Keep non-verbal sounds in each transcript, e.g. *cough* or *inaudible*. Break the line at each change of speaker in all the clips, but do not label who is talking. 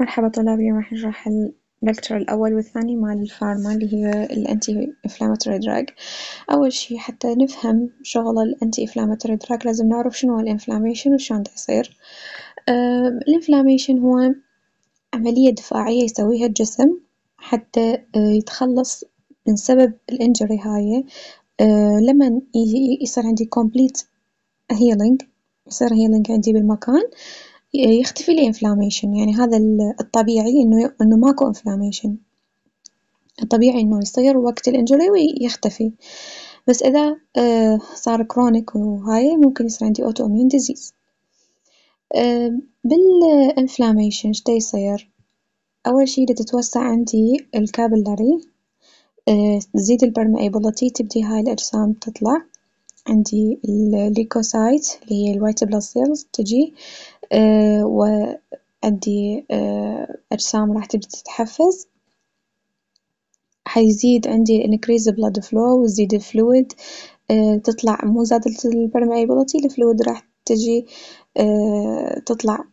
مرحبا طلابي راح نشرح الليكتشر الأول والثاني مع الفارما اللي هي الأنتي إنفلاماتوري دراج أول شي حتى نفهم شغل الأنتي إنفلاماتوري دراج لازم نعرف شنو هو الإنفلاميشن وشلون تصير الإنفلاميشن هو عملية دفاعية يسويها الجسم حتى آه، يتخلص من سبب الإنجري هاي آه، لمن يصير عندي complete healing يصير healing عندي بالمكان يختفي الانفلاميشن يعني هذا الطبيعي إنه إنه ماكو انفلاميشن الطبيعي إنه يصير وقت الإنجري ويختفي بس إذا آه، صار كرونيك وهاي ممكن يصير عندي أوتو إميون ديزيز بالإنفلاميشن ايش يصير أول شي تتوسع عندي الكابلاري آه، تزيد البرميابيلتي تبدي هاي الأجسام تطلع عندي الليكوسايت اللي هي الوايت بلاد سيلز تجي آه، وأدي آه، أجسام راح تبدي تتحفز حيزيد عندي increase blood flow وزيد الفلويد آه، تطلع مو زادت البرميبلتي الفلويد راح تجي تطلع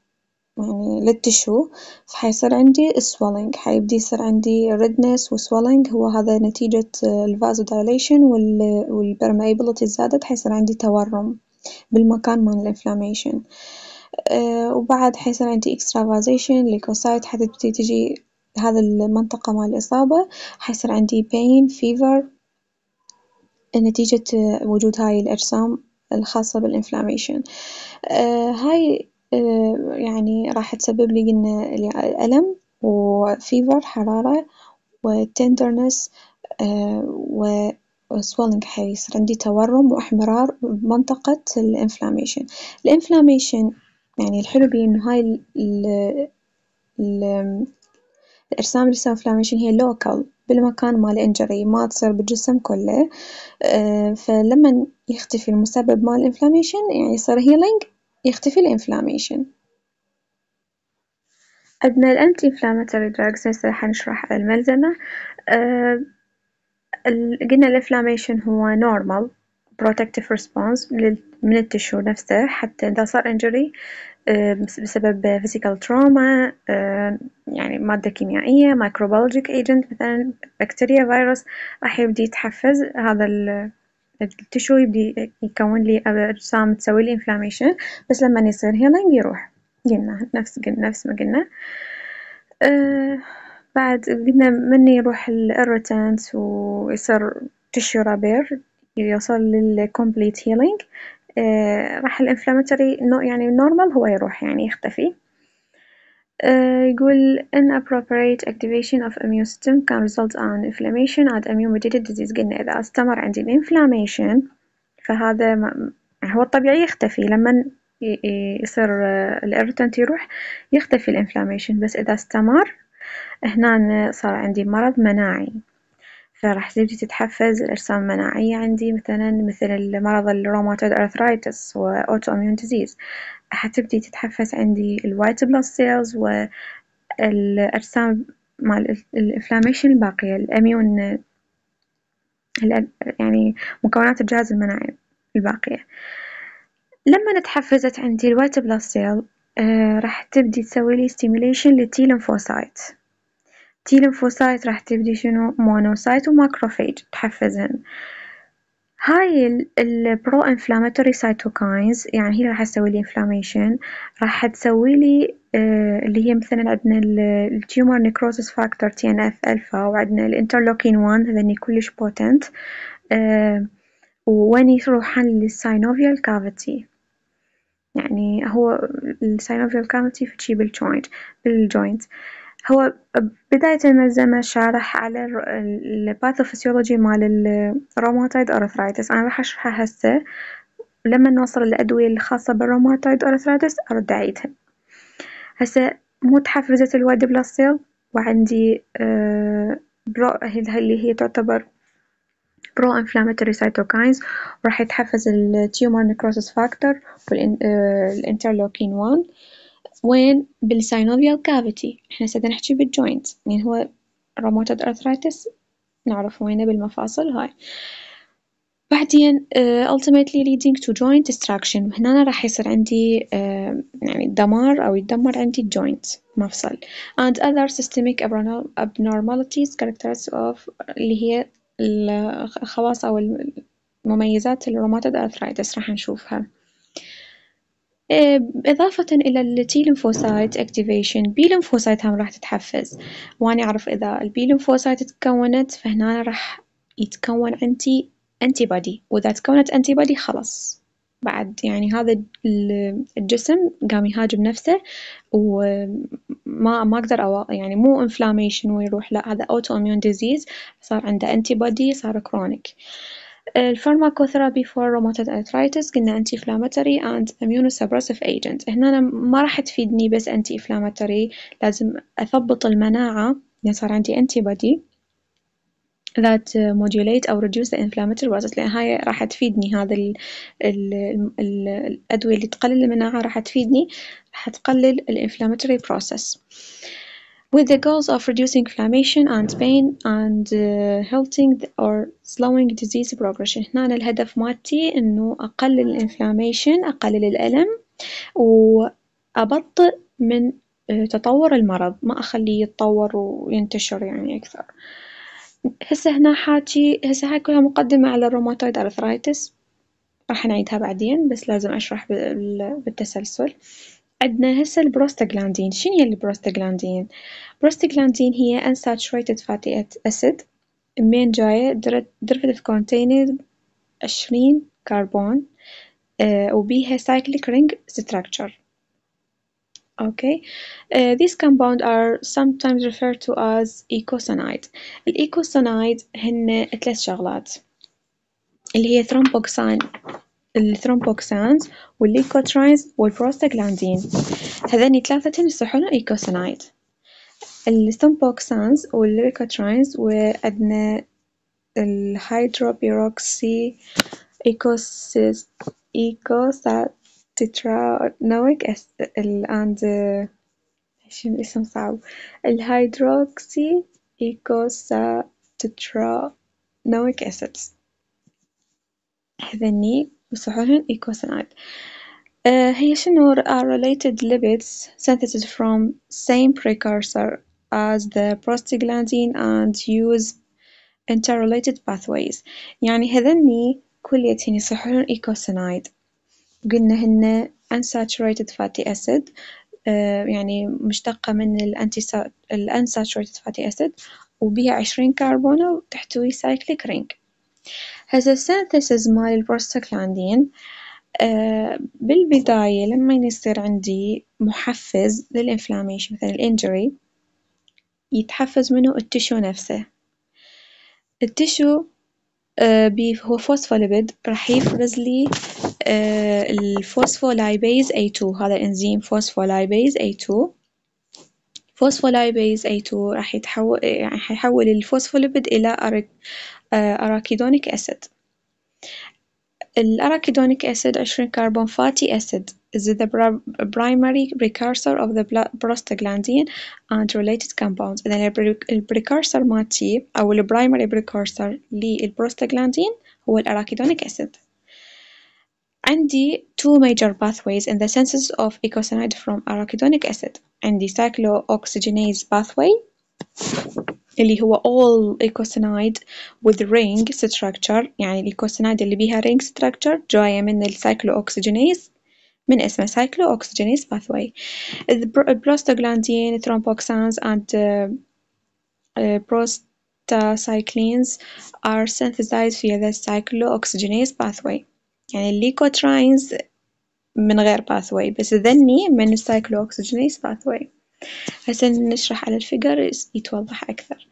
يعني للتشو فحيصير عندي swelling حيبدي يصير عندي redness و swelling هو هذا نتيجة ال vasodilation والبرميبلتي زادت حيصير عندي تورم بالمكان مال inflammation. آه، وبعد حيصير عندي extravasation leukocyte حتبتدي تجي هذا المنطقة مال الإصابة حيصير عندي pain fever نتيجة وجود هاي الأجسام الخاصة بالإنفلاميشن آه، هاي آه، يعني راح تسبب لي قلنا ألم وفيفر حرارة وتندرنس و swelling حيصير عندي تورم وإحمرار بمنطقة الإنفلاميشن، الإنفلاميشن. يعني الحلو بيه إنه هاي ال ال الأجسام اللي يسوون فلايميشن هي لوكال بالمكان مال الإنجري ما تصير بالجسم كله آه، فلمن يختفي المسبب مال الإنفلاميشن يعني يصير هيلينج يختفي الإنفلاميشن عندنا الأنتي إنفلاماتوري دراجز هسه راح نشرح الملزمة آه، قلنا الإنفلاميشن هو نورمال protective response من التشو نفسه حتى إذا صار injury آه، بسبب physical trauma آه، يعني مادة كيميائية microbiologic agent مثلا بكتيريا فيروس راح يبدي يتحفز هذا التشو يبدي يكون لي أجسام تسوي لي inflammation بس لما يصير healing يروح قلنا نفس قلنا نفس ما قلنا آه، بعد قلنا من يروح الارتنت ويصير تشو رابير يعني يوصل للكومبليت هيلينج آه راح الانفلاماتوري يعني نورمال هو يروح يعني يختفي آه، يقول ان appropriate activation of immune system can result in inflammation and immune mediated disease قلنا إذا استمر عندي الانفلاميشن فهذا هو الطبيعي يختفي لما يصير آه، الإيرتنت يروح يختفي الانفلاميشن بس إذا استمر هنا صار عندي مرض مناعي راح تبدي تتحفز الأجسام المناعية عندي مثلا مثل مرض الروماتويد أرثرايتس وأوتو أميون ديزيز حتبدي تتحفز عندي الوايت بلاد سيلز والأجسام مال الإنفلاميشن الباقية الأميون يعني مكونات الجهاز المناعي الباقية لما تحفزت عندي الوايت بلاد سيل آه، راح تبدي تسوي لي ستيميليشن للتي لمفوسايت تي لنفوسايت راح تبدي شنو مونوسايت وماكروفيج تحفزهن هاي البرو انفلاماتوري سايتوكاينز يعني هي راح تسوي لي انفلاميشن راح تسوي لي آه، اللي هي مثلا عندنا التيومر نيكروزس فاكتور تي ان اف الفا وعندنا الانترلوكين 1 هذني كلش بوتنت وين يروحن للساينوفيال كافيتي يعني هو الساينوفيال كافيتي في تشي بالجوينت بالجوينت هو بداية الملزمة شارح على الباثوفسيولوجي مال الروماتويد أرثرايتس أنا راح أشرحها هسه لما نوصل الأدوية الخاصة بالروماتويد أرثرايتس أرد أعيدها هسه مو تحفزت الوايد بلاد سيل وعندي آه، برو اللي هي تعتبر برو انفلاماتوري سايتوكاينز وراح يتحفز التيومر نكروسس فاكتور والانترلوكين 1 وين بالسينوفيال كافيتي احنا سدنا نحكي بالجوينت يعني مين هو روماتود ارثرايتس نعرف وينه بالمفاصل هاي بعدين uh, ultimately leading to joint destruction وهنا راح يصير عندي uh, يعني دمار أو يدمر عندي الجوينت مفصل and other systemic abnormalities characteristics of اللي هي الخواص أو المميزات الروماتيد ارثرايتس راح نشوفها إيه، إضافة إلى التي لمفوسايت اكتيفيشن بي لمفوسايت هم راح تتحفز وأنا أعرف إذا البي لمفوسايت تكونت فهنا راح يتكون عندي أنتي بادي وإذا تكونت أنتي بادي خلاص بعد يعني هذا الجسم قام يهاجم نفسه وما ما اقدر أو يعني مو انفلاميشن ويروح لا هذا اوتو اميون ديزيز صار عنده انتي بودي صار كرونيك الفارماكوثيرابي فور روماتيد ارثرايتس قلنا انتي انفلاماتوري اند اميونو سبرسيف ايجنت هنا ما راح تفيدني بس انتي انفلاماتوري لازم اثبط المناعه يعني صار عندي انتي بودي that modulate أو reduce the inflammatory process لأن هاي راح تفيدني هذا ال الـ الـ الأدوية اللي تقلل المناعة راح تفيدني راح تقلل الانفلاماتوري process with the goals of reducing inflammation and pain and uh, halting or slowing disease progression هنا الهدف مالتي أنه أقلل الانفلاميشن أقلل الألم وأبطئ من آه، تطور المرض ما أخليه يتطور وينتشر يعني أكثر هسه هنا حاجي هسه هاي كلها مقدمة على الروماتويد أرثرايتس راح نعيدها بعدين بس لازم أشرح بالتسلسل عندنا هسه البروستاجلاندين شنو هي البروستاجلاندين البروستاجلاندين هي unsaturated fatty acid منين جاية derivative containing عشرين كربون وبيها cyclic ring structure Okay, uh, these compound are sometimes referred to as eicosanoid. الإيكوسانايد هن ثلاث شغلات اللي هي thromboxane الثرومبوكسانز والليكوتراينز والبروستاجلاندين هذاني ثلاثة يصلحون إيكوسانايد الثرومبوكسانز والليكوتراينز وأدنى الهيدروبيروكسي إيكوسيس إيكوسا تترانويك الآند ايش اسم صعب الهيدروكسي إيكوسا تترانويك أسيدز هذني بصحة eicosanoid. Uh, هي شنو are related lipids synthesized from same precursor as the prostaglandin and use interrelated pathways يعني هذني كليتهن يصحون eicosanoid قلنا هن unsaturated fatty acid يعني مشتقة من unsaturated fatty acid. وبها عشرين كربون وتحتوي cyclic ring. هسه synthesis مال البروستاجلاندين بالبداية لما يصير عندي محفز للإنفلاميشن مثلا الإنجري يتحفز منه التشو نفسه التشو آه هو فوسفوليبيد راح يفرز لي آه، الفوسفولايبيز A2 هذا الإنزيم فوسفولايبيز A2 فوسفولايبيز A2 راح يتحول يعني حيحول الفوسفوليبيد إلى أراكيدونيك acid الأراكيدونيك acid 20 carbon fatty acid is the primary precursor of the prostaglandin and related compounds And إذا البريكارسر مالتي أو البرايمري بريكارسر للبروستاغلاندين هو الأراكيدونيك acid عندي two major pathways in the senses of eicosanoid from arachidonic acid عندي cyclooxygenase pathway اللي هو all eicosanoid with ring structure يعني الايكوسانايد اللي بيها ring structure جاية من السايكلوأكسجينيز من اسمه cyclooxygenase pathway the prostaglandin thromboxans and uh, uh, prostacyclines are synthesized via the cyclooxygenase pathway يعني الليكوتراينز من غير pathway بس ذني من cyclooxygenase pathway عشان نشرح على الفيجر يتوضح أكثر.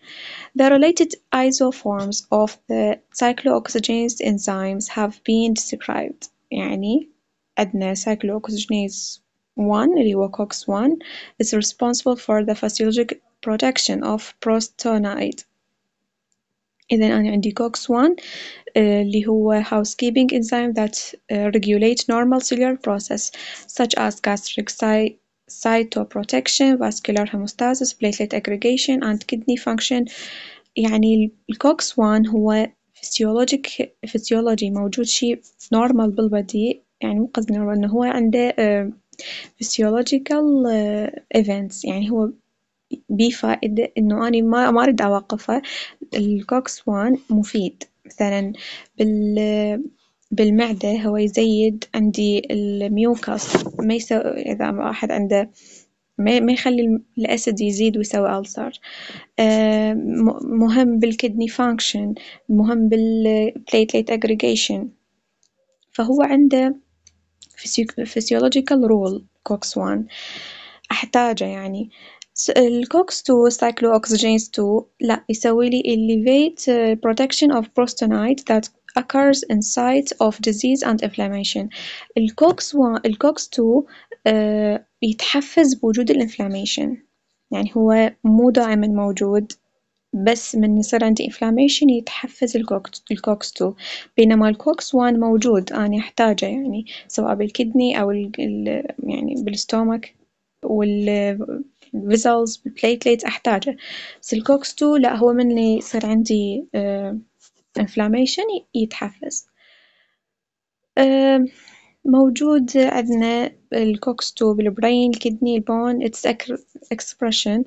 The related isoforms of the cyclooxygenase enzymes have been described. يعني عندنا cyclooxygenase 1 اللي هو COX 1 is responsible for the physiologic production of prostanoid. إذا أنا عندي COX 1 اللي هو housekeeping enzyme that uh, regulate normal cellular process such as gastric cytoprotection, vascular hemostasis, platelet aggregation and kidney function يعني الكوكس 1 هو physiologic physiology موجود شيء normal بالبدي يعني مو قصدي نورمال انه هو عنده uh, physiological uh, events يعني هو بفائدة انه اني ما ما اريد اوقفه الكوكس 1 مفيد مثلا بال بالمعدة هو يزيد عندي الميوكاس ما يسوي إذا واحد عنده ما ما يخلي الأسيد يزيد ويسوي ألسر آه، مهم بالكدني فانكشن مهم بالبليتليت أجريجيشن فهو عنده فيسيولوجيكال رول كوكس 1 أحتاجه يعني الكوكس 2 سايكلو اوكسجينز 2 لا يسوي لي elevate بروتكشن اوف بروستونايت ذات occurs in sites of disease and inflammation الكوكس و... الكوكس 2 آه يتحفز بوجود الانفلاميشن يعني هو مو دائما موجود بس من يصير عندي inflammation يتحفز الكوكس, الكوكس 2 بينما الكوكس 1 موجود أنا أحتاجه يعني سواء بالكدني أو ال يعني بالستومك وال فيزلز بالبليتليت أحتاجه بس الكوكس 2 لا هو من اللي يصير عندي آه inflammation يتحفز موجود عندنا الكوكس تو بالبرين الكدني البون its expression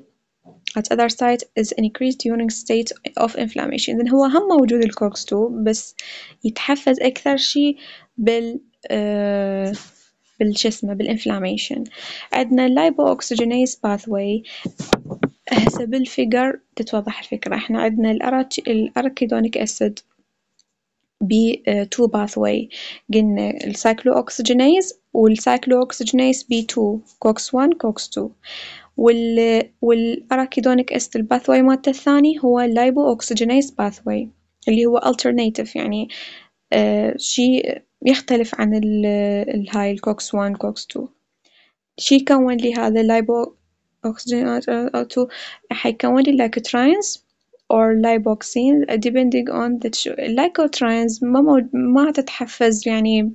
at other site is increased during state of inflammation إذن هو هم موجود الكوكس تو بس يتحفز أكثر شيء بال أه، بالشسمة بالانفلاميشن عندنا اللايبو اوكسجينيز باثوي هسه بالفيجر تتوضح الفكرة احنا عندنا الأركيدونيك أسيد ب آه، two pathway قلنا السايكلو اوكسجينيز والسايكلو اوكسجينيز بي 2 كوكس 1 كوكس 2 وال والأراكيدونيك أسيد الباثواي مالته الثاني هو اللايبو أكسجينيز باثواي اللي هو alternative يعني آه شيء يختلف عن الهاي الكوكس 1 كوكس 2 شيء كون لي هذا اللايبو اوكسجين او تو حيكون لي لايكوتراينز or lipoxene uh, depending on the tissue اللايكوتراينز ما مو... ما تتحفز يعني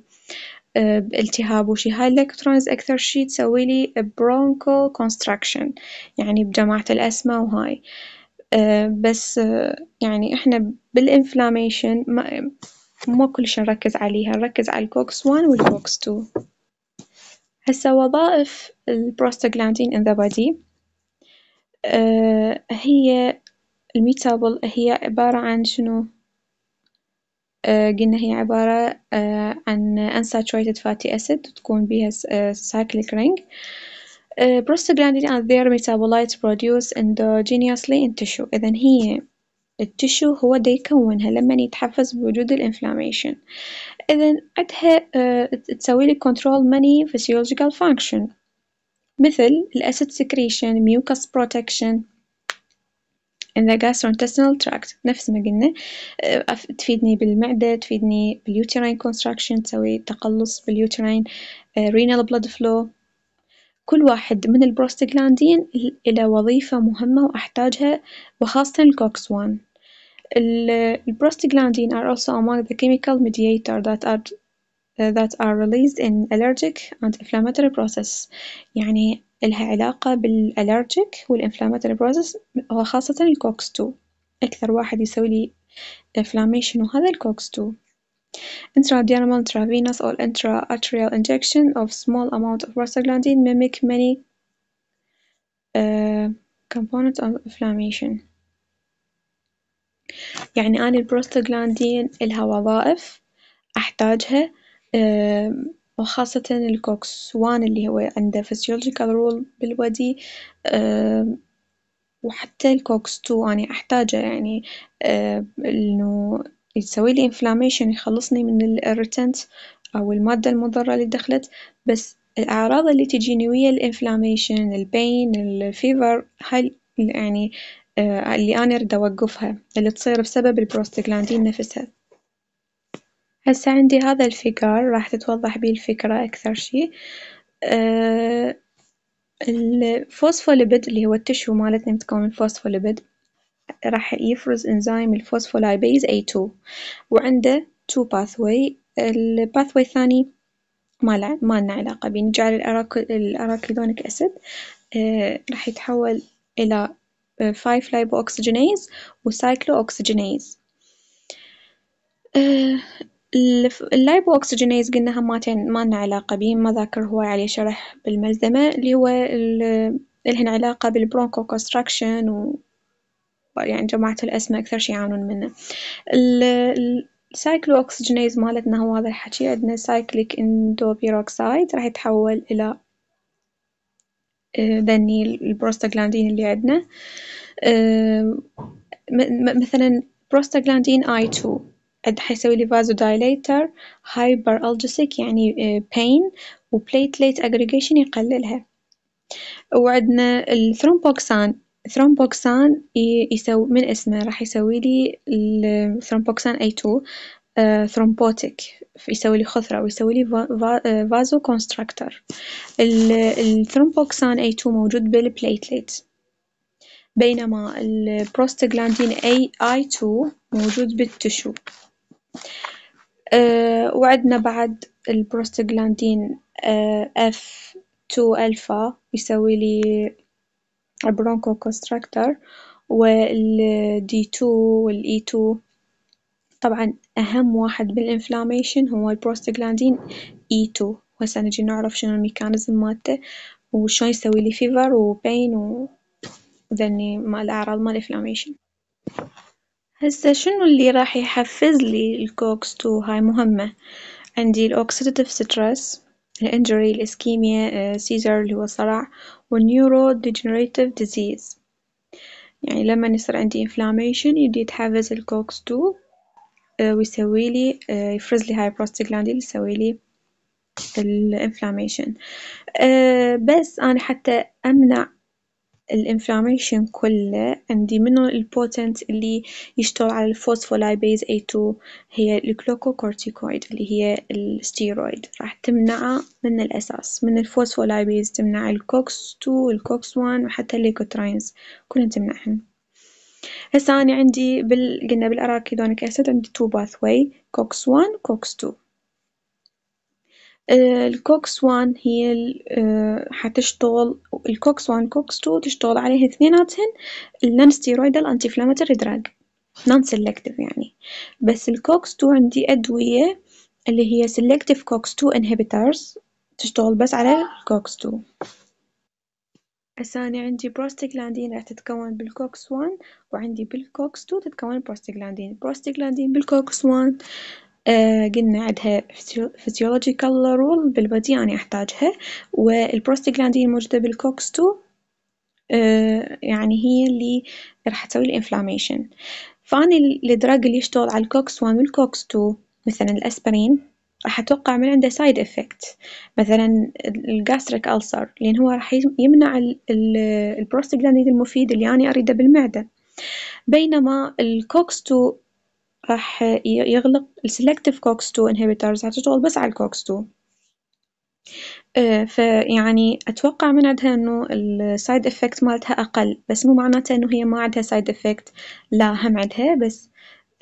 بالتهاب آه، وشي هاي اللايكوتراينز أكثر شي تسوي لي برونكو كونستراكشن يعني بجماعة الأسمة وهاي آه، بس آه، يعني احنا بالانفلاميشن ما مو كلش نركز عليها نركز على الكوكس 1 والكوكس 2 هسه وظائف البروستاغلاندين ان آه، ذا بادي هي الميتابل هي عبارة عن شنو آه، قلنا هي عبارة آه، عن unsaturated fatty acid تكون بها cyclic ring prostaglandin and their metabolites produce endogenously in tissue إذن هي التشو هو ديكونها يكونها لما يتحفز بوجود الانفلاميشن إذا عندها آه، تسوي لي كنترول ماني فيسيولوجيكال فانكشن مثل الأسيد سكريشن ميوكس بروتكشن in the gastrointestinal tract نفس ما قلنا آه، تفيدني بالمعدة تفيدني باليوترين construction تسوي تقلص باليوترين آه، renal blood flow كل واحد من البروستاجلاندين إلى وظيفة مهمة وأحتاجها وخاصة الكوكس 1 ال prostaglandin are also among the chemical mediators that are that are released in allergic and inflammatory process يعني إلها علاقة بالالرجيك والinflammatory process وخاصة الكوكس 2 أكثر واحد يسوي لي inflammation وهذا الكوكس 2 Intradermal, intravenous or intra-arterial injection of small amount of prostaglandin mimic many uh, components of inflammation يعني أني البروستاجلاندين إلها وظائف أحتاجها وخاصة الكوكس وان اللي هو عنده فسيولوجيكال رول بالودي وحتى الكوكس 2 أني أحتاجه يعني إنه يسوي لي إنفلاميشن يخلصني من الإيرتنت أو المادة المضرة اللي دخلت بس الأعراض اللي تجيني ويا الإنفلاميشن البين الفيفر هاي يعني آه، اللي أنا أريد أوقفها اللي تصير بسبب البروستاجلاندين نفسها هسا عندي هذا الفيجر راح تتوضح بيه الفكرة أكثر شي آه، الفوسفوليبيد اللي هو التشو مالتنا متكون من فوسفوليبيد راح يفرز انزيم الفوسفولايبيز A2 وعنده تو باثوي الباثوي الثاني ما ما لنا علاقة بيه نجعل الأراكيدونيك أسيد آه، راح يتحول إلى 5 لايبو اوكسجينيز وسايكلو اوكسجينيز اللايبو أكسجينيز قلنا هماتين ما لنا علاقة بيه ما ذاكر هواي عليه شرح بالملزمة اللي هو الهن علاقة بالبرونكو كونستراكشن و يعني جماعة الأسماء أكثر شي يعانون منه السايكلو أكسجينيز مالتنا هو هذا الحكي عندنا سايكليك اندوبيروكسايد راح يتحول إلى ذني آه، البروستاغلاندين اللي عندنا آه، مثلا بروستاغلاندين اي 2 حيسوي لي فازو دايليتر هايبر الجسيك يعني بين وبليتليت اجريجيشن يقللها وعندنا الثرومبوكسان ثرومبوكسان يسوي من اسمه راح يسوي لي الثرومبوكسان اي 2 ثرومبوتيك آه، يسوي لي خثرة ويسوي لي فازو كونستراكتر الثرومبوكسان A2 موجود بالبليتليت بينما البروستاجلاندين اي اي 2 موجود بالتشو آه، وعدنا بعد البروستاجلاندين اف 2 الفا يسوي لي برونكو كونستراكتر والدي 2 والاي 2 طبعًا أهم واحد بالإنفلاميشن هو البروستاجلاندين إي تو، وهسه نجي نعرف شنو الميكانيزم مالته وشلون يسويلي فيفر وبين وذني ما الأعراض مال الإنفلاميشن، هسه شنو اللي راح يحفزلي الكوكس تو هاي مهمة، عندي الأوكسيديتيف ستريس، الإنجري، الإسكيميا، سيزر اللي هو الصرع، والنيورو ديجنريتيف ديزيز، يعني لمن يصير عندي إنفلاميشن يبدي يتحفز الكوكس تو. آه، ويسوي لي آه، يفرز لي هاي البروستاجلاندين يسوي لي الانفلاميشن آه، بس أنا حتى أمنع الانفلاميشن كله عندي منه البوتنت اللي يشتغل على الفوسفولايبيز اي 2 هي الجلوكوكورتيكويد اللي هي الستيرويد راح تمنعه من الأساس من الفوسفولايبيز تمنع الكوكس 2 والكوكس 1 وحتى الليكوترينز كلهم تمنعهم هسه أنا عندي بال... قلنا بالأراكيدونيك أسيد عندي تو باثوي كوكس 1 كوكس 2 الكوكس 1 هي آه، حتشتغل الكوكس 1 كوكس 2 تشتغل عليها اثنيناتهن النون ستيرويدال انتي انفلاماتوري دراج نون سيلكتيف يعني بس الكوكس 2 عندي ادويه اللي هي سيلكتيف كوكس 2 انهبيترز تشتغل بس على الكوكس 2 هسا أنا عندي بروستاجلاندين راح تتكون بالكوكس 1 وعندي بالكوكس 2 تتكون بروستاجلاندين بروستاجلاندين بالكوكس 1 آه قلنا عندها فيزيولوجيكال رول بالبدي أنا أحتاجها والبروستاجلاندين الموجودة بالكوكس 2 آه يعني هي اللي راح تسوي الانفلاميشن فاني الدراج اللي يشتغل على الكوكس 1 والكوكس 2 مثلا الأسبرين راح أتوقع من عنده سايد إفكت مثلا الجاستريك ألسر لأن هو راح يمنع البروستاجلاندين المفيد اللي أنا أريده بالمعدة بينما الكوكس 2 راح يغلق السلكتيف كوكس 2 انهبيترز راح تشتغل بس على الكوكس 2 آه، فيعني اتوقع من عندها انه السايد افكت مالتها اقل بس مو معناته انه هي ما عندها سايد افكت لا هم عندها بس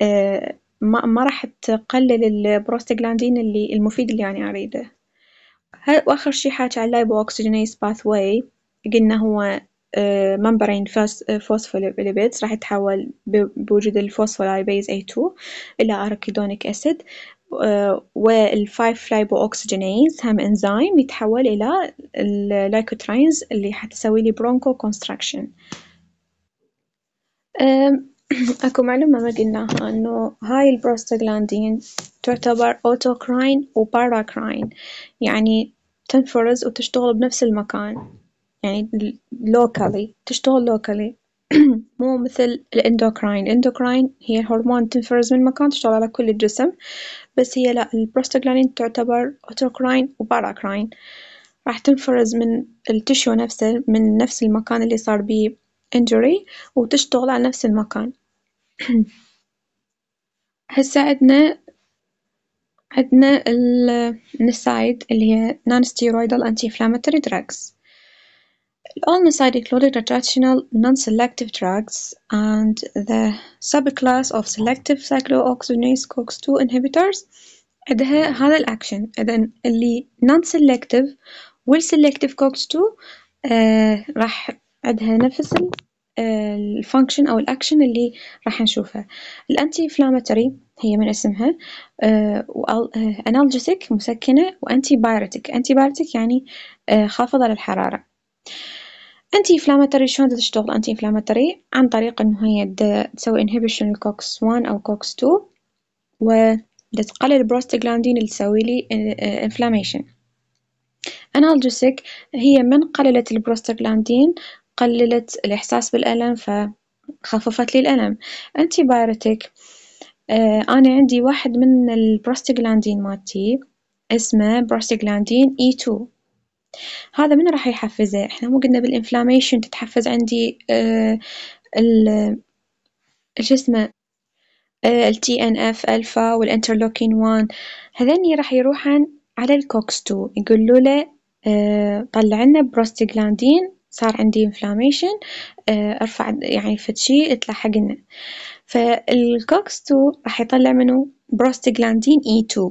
آه، ما ما راح تقلل البروستاجلاندين اللي المفيد اللي أنا يعني أريده وآخر شي حاجة على اللايبو أوكسجينيز واي قلنا هو ممبرين آه، فوسفوليبيدز آه، راح يتحول بوجود الفوسفولايبيز اي 2 إلى أركيدونيك أسيد والفايف لايبو أوكسجينيز هم إنزيم يتحول إلى اللايكوترينز اللي حتسوي لي برونكو كونستراكشن *clears throat* أكو معلومة ما قلناها إنه هاي البروستاجلاندين تعتبر أوتوكراين وباراكراين يعني تنفرز وتشتغل بنفس المكان يعني لوكالي تشتغل لوكالي *clears throat* مو مثل الاندوكراين الاندوكراين هي هرمون تنفرز من مكان تشتغل على كل الجسم بس هي لا البروستاجلاندين تعتبر أوتوكراين وباراكراين راح تنفرز من التشو نفسه من نفس المكان اللي صار بيه injury وتشتغل على نفس المكان هسا عدنا عدنا النسايد اللي هي نون ستيرويدال انتي انفلاماتوري دراجز All NSAID included are traditional non-selective drugs and the subclass of selective cyclooxygenase COX-2 inhibitors عندها هذا الأكشن إذن اللي non-selective وال selective COX-2 آه راح عندها نفس ال الفانكشن او الاكشن اللي راح نشوفها الانتي انفلاماتوري هي من اسمها انالجيتك آه، آه، مسكنه وانتي بايرتيك انتي بايرتيك يعني آه، خافضه للحراره انتي انفلاماتوري شلون تشتغل انتي انفلاماتوري عن طريق انه هي تسوي انهبيشن لكوكس 1 او كوكس 2 و تقلل البروستاجلاندين اللي تسوي لي انفلاميشن انالجيسيك هي من قللت البروستاجلاندين قللت الإحساس بالألم فخففت لي الألم أنتي آه، بايرتك أنا عندي واحد من البروستيغلاندين مالتي اسمه بروستيغلاندين E2 هذا من راح يحفزه احنا مو قلنا بالانفلاميشن تتحفز عندي آه ال شو اسمه تي ان اف الفا والانترلوكين 1 هذني راح يروحن على الكوكس 2 يقولوا له آه، طلع لنا بروستاجلاندين صار عندي انفلاميشن آه، ارفع يعني فد شيء تلاحقنا فالكوكس 2 راح يطلع منه بروستاجلاندين اي 2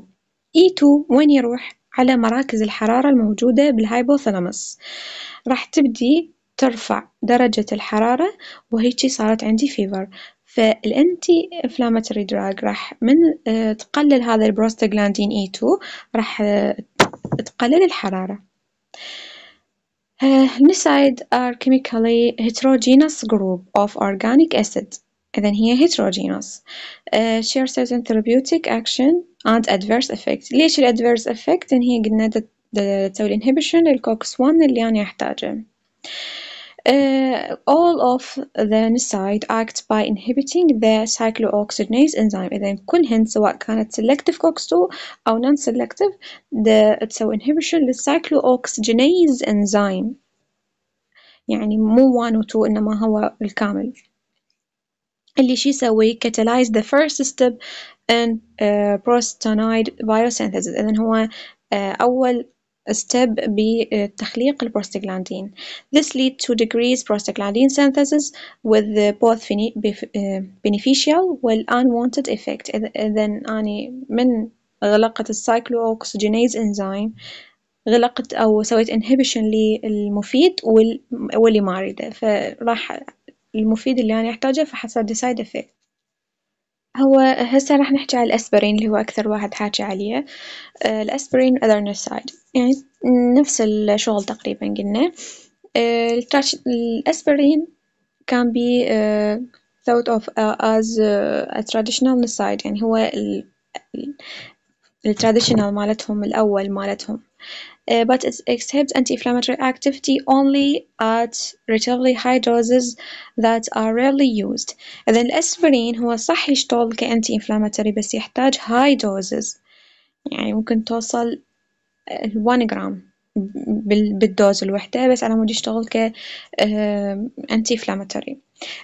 اي 2 وين يروح على مراكز الحرارة الموجودة بالهايبوثلامس راح تبدي ترفع درجة الحرارة وهيجي صارت عندي فيفر فالانتي انفلاماتوري دراج راح من آه، تقلل هذا البروستاجلاندين اي 2 راح آه، تقلل الحرارة Hemicides uh, are chemically heterogeneous group of organic acids and then here heterogeneous uh, share certain therapeutic action and adverse effects ليش adverse effect هي قلنا تسوي inhibition cox 1 اللي انا احتاجه uh, all of the نسايد act by inhibiting the cyclooxygenase enzyme Then, إذا كلهن سواء كانت selective COX2 أو non selective تسوي inhibition للcyclooxygenase enzyme يعني مو 1 و 2 إنما هو الكامل اللي شي يسوي catalyze the first step in uh, prostanoid biosynthesis Then, هو uh, أول step بتخليق uh, البروستاجلاندين. This lead to decreased prostaglandin synthesis with both uh, beneficial وال unwanted effect. then أني من غلقت السايكلو اوكسجينيز إنزيم غلقت أو سويت inhibition للمفيد واللي ما أريده فراح المفيد اللي أنا أحتاجه فحصل لي side effect. هو هسه راح نحكي على الأسبرين اللي هو أكثر واحد حاكي عليه آه، الأسبرين سايد يعني نفس الشغل تقريبا قلنا آه، الأسبرين كان آه، بي thought of as a traditional سايد يعني هو ال مالتهم الأول مالتهم uh, but it exhibits anti-inflammatory activity only at relatively high doses that are rarely used إذا الأسبرين هو صح يشتغل كأنتي inflammatory بس يحتاج high doses يعني ممكن توصل 1 جرام بالدوز الوحدة بس على مود يشتغل ك anti inflammatory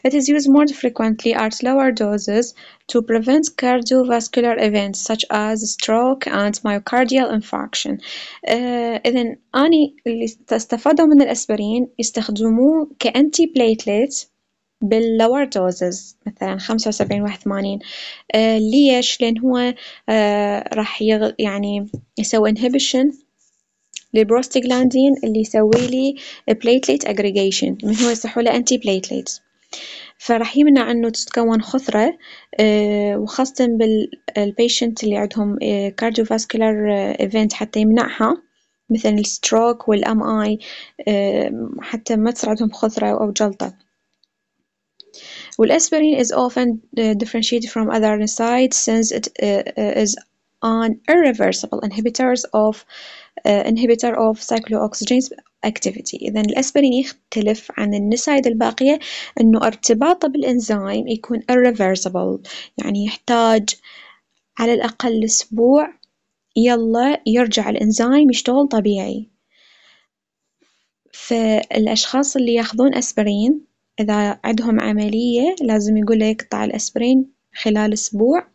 It is used more frequently at lower doses to prevent cardiovascular events such as stroke and myocardial infarction. Uh, إذن أني اللي استفادوا من الأسبرين يستخدموه كأنتي بال باللور دوزز مثلا 75 واحد آه ليش لان هو آه راح يغ... يعني يسوي inhibition للبروستاجلاندين اللي يسوي لي بليتليت اجريجيشن من هو يصحوا له انتي بليتليت فراح يمنع انه تتكون خثرة آه، وخاصة بالبيشنت اللي عندهم كارديوفاسكولار آه، ايفنت آه، حتى يمنعها مثل الستروك والام اي حتى ما تصير عندهم خثرة او جلطة والاسبرين is often differentiated from other insides since it is an irreversible inhibitors of inhibitor of cyclooxygenase activity إذا الأسبرين يختلف عن النسايد الباقية أنه ارتباطه بالإنزيم يكون irreversible يعني يحتاج على الأقل أسبوع يلا يرجع الإنزيم يشتغل طبيعي فالأشخاص اللي ياخذون أسبرين إذا عندهم عملية لازم يقول له يقطع الأسبرين خلال أسبوع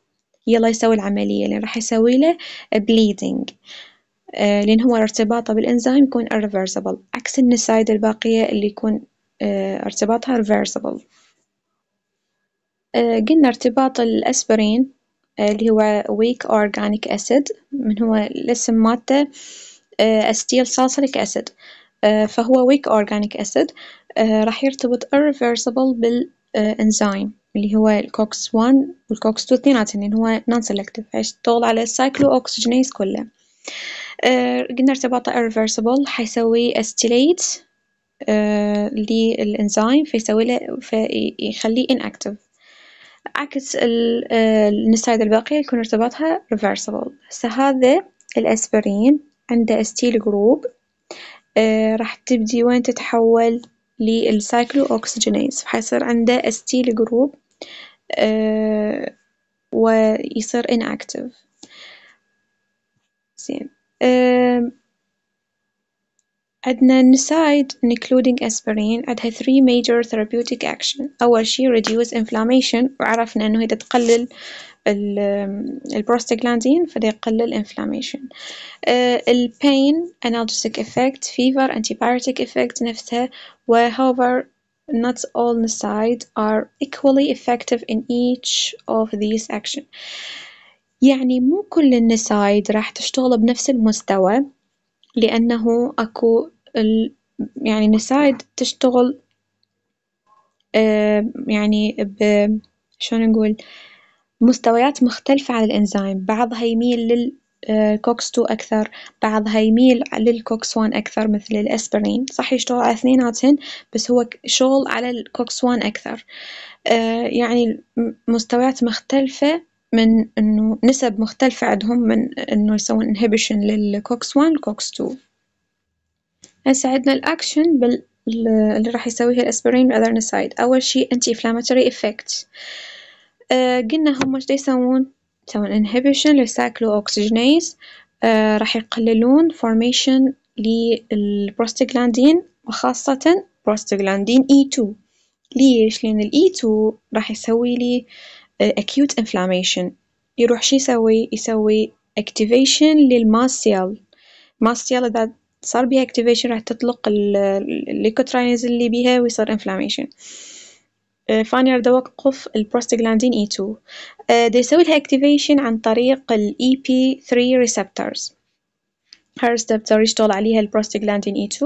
يلا يسوي العملية لأن راح يسوي له bleeding آه، لأن هو ارتباطه بالإنزيم يكون irreversible عكس النسايد الباقية اللي يكون آه، ارتباطها reversible آه، قلنا ارتباط الأسبرين اللي هو weak organic acid من هو الاسم مالته استيل salicylic acid فهو weak organic acid راح يرتبط irreversible بالإنزيم اللي هو الكوكس 1 والكوكس 2 اثنيناتهم هو non selective فيشتغل على السايكلو اوكسجينيز كله آه، قلنا ارتباطه irreversible حيسوي استيليت آه، للإنزيم فيسوي له فيخليه inactive عكس آه، النسايد الباقية يكون ارتباطها reversible هسه هذا الأسبرين عنده استيل جروب راح تبدي وين تتحول للسايكلو أوكسجينيز فحيصير عنده استيل جروب ويصير inactive زين Um, Adenosine, including aspirin, عندها three major therapeutic action أول شي reduce inflammation وعرفنا إنه إذا تقلل ال um, البروستاجلاندين فده يقلل inflammation uh, ال pain analgesic effect fever antibiotic effect نفسها و however not all NSAID are equally effective in each of these action يعني مو كل النسايد راح تشتغل بنفس المستوى لأنه أكو ال... يعني نسايد تشتغل آه، يعني ب شلون نقول مستويات مختلفة على الإنزيم بعضها يميل للكوكس آه، 2 أكثر بعضها يميل للكوكس 1 أكثر مثل الأسبرين صح يشتغل على اثنيناتهن بس هو شغل على الكوكس 1 أكثر آه، يعني مستويات مختلفة من انه نسب مختلفة عندهم من انه يسوون انهبيشن للكوكس 1 كوكس 2 هسه عندنا الاكشن بال اللي راح يسويها الاسبرين والأذرنسايد أول شيء أنتي إنفلاماتوري إفكت قلنا هم ايش يسوون يسوون انهبيشن للسايكلو أوكسجينيز راح يقللون فورميشن للبروستاجلاندين وخاصة بروستاجلاندين اي 2 ليش؟ لأن الاي 2 e راح يسوي لي acute inflammation يروح شو يسوي يسوي activation للماس سيل ماس سيل إذا صار بيها activation راح تطلق الليكوترينز اللي بيها ويصير inflammation فاني uh, اريد اوقف البروستاجلاندين E2 دا يسوي لها activation عن طريق ال EP3 receptors هالريسبتور يشتغل عليها البروستاجلاندين E2